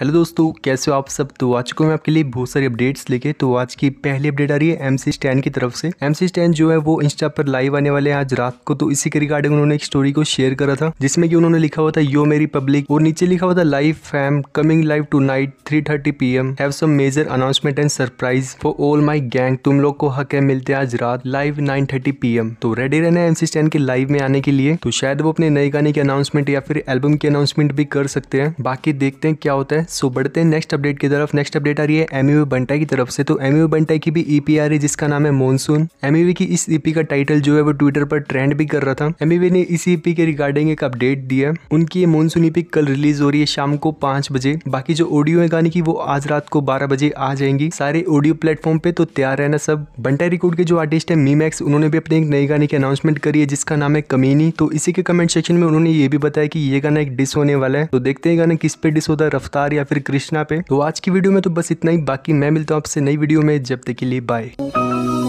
hello दोस्तों कैसे हो आप सब तो आ को मैं आपके लिए बहुत सारी अपडेट्स लेके तो आज की पहली अपडेट आ रही है एमसी स्टैन की तरफ से एमसी स्टैन जो है वो इंस्टा पर लाइव आने वाले हैं आज रात को तो इसी के रिगार्डिंग उन्होंने एक स्टोरी को शेयर करा था जिसमें कि उन्होंने लिखा हुआ था यो मेरी पब्लिक और नीचे लिखा हुआ था live fam coming live tonight three thirty P M have some major announcement and surprise for all my gang तुम लोग को हक है मिलते हैं आज रात live nine thirty P M तो रेडी रहना है एमसी स्टैन के लाइव में आने के लिए तो शायद वो अपने नए गाने की अनाउंसमेंट या फिर एल्बम की अनाउंसमेंट भी कर सकते हैं बाकी देखते हैं क्या होता है सो बढ़ते हैं नेक्स्ट अपडेट की तरफ नेक्स्ट अपडेट आ रही है एम यू बंटाई की तरफ से तो एम यू बंटाई की भी ईपी e आ रही है जिसका नाम है मॉनसून एम यू की इस ईपी e का टाइटल जो है वो ट्विटर पर ट्रेंड भी कर रहा था एम यू ने इस ईपी e के रिगार्डिंग एक अपडेट दिया उनकी ये मॉनसून ईपी कल रिलीज हो रही है शाम को पांच बजे बाकी जो ऑडियो है गाने की वो आज रात को बारह बजे आ जाएंगी सारे ऑडियो प्लेटफॉर्म पे तो तैयार रहना सब बंटाई रिकॉर्ड के जो आर्टिस्ट है मीमैक्स उन्होंने भी अपने एक नए गाने की अनाउंसमेंट करी है जिसका नाम है कमीनी तो इसी के कमेंट सेक्शन में उन्होंने ये भी बताया कि ये गाना एक डिस होने वाला है तो देखते हैं गाना किस पे डिस होता है रफ्तार अवतार या फिर कृष्णा पे तो आज की वीडियो में तो बस इतना ही बाकी मैं मिलता हूँ आपसे नई वीडियो में जब तक के लिए बाय